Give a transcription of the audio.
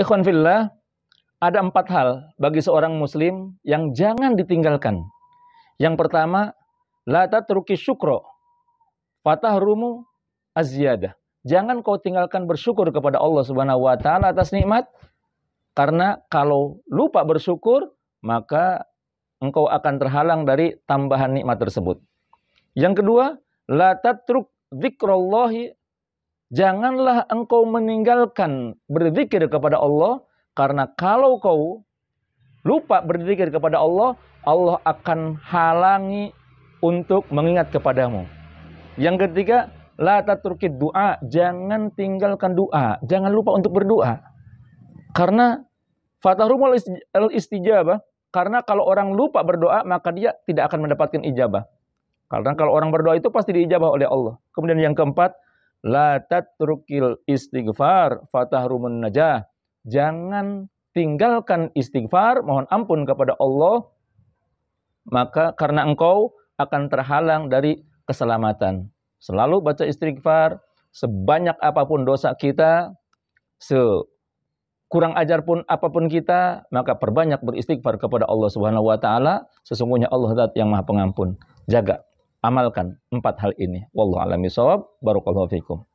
Ikhwan fillah, ada empat hal bagi seorang muslim yang jangan ditinggalkan. Yang pertama, la tatruki syukro rumu azziyadah. Jangan kau tinggalkan bersyukur kepada Allah Subhanahu wa taala atas nikmat karena kalau lupa bersyukur maka engkau akan terhalang dari tambahan nikmat tersebut. Yang kedua, la tatruk dzikrullahi janganlah engkau meninggalkan berzikir kepada Allah karena kalau kau lupa berzikir kepada Allah, Allah akan halangi untuk mengingat kepadamu. Yang ketiga, la tatrukid doa, jangan tinggalkan doa, jangan lupa untuk berdoa. Karena fatarumul istijabah, karena kalau orang lupa berdoa maka dia tidak akan mendapatkan ijabah. Karena kalau orang berdoa itu pasti diijabah oleh Allah. Kemudian yang keempat, La tatrukil istighfar fatahrumun najah. Jangan tinggalkan istighfar, mohon ampun kepada Allah, maka karena engkau akan terhalang dari keselamatan. Selalu baca istighfar, sebanyak apapun dosa kita, se kurang ajar pun apapun kita, maka perbanyak beristighfar kepada Allah Subhanahu wa taala, sesungguhnya Allah zat yang Maha Pengampun. Jaga amalkan empat hal ini. Wallahu a'lam bishawab. Barakallahu fikum.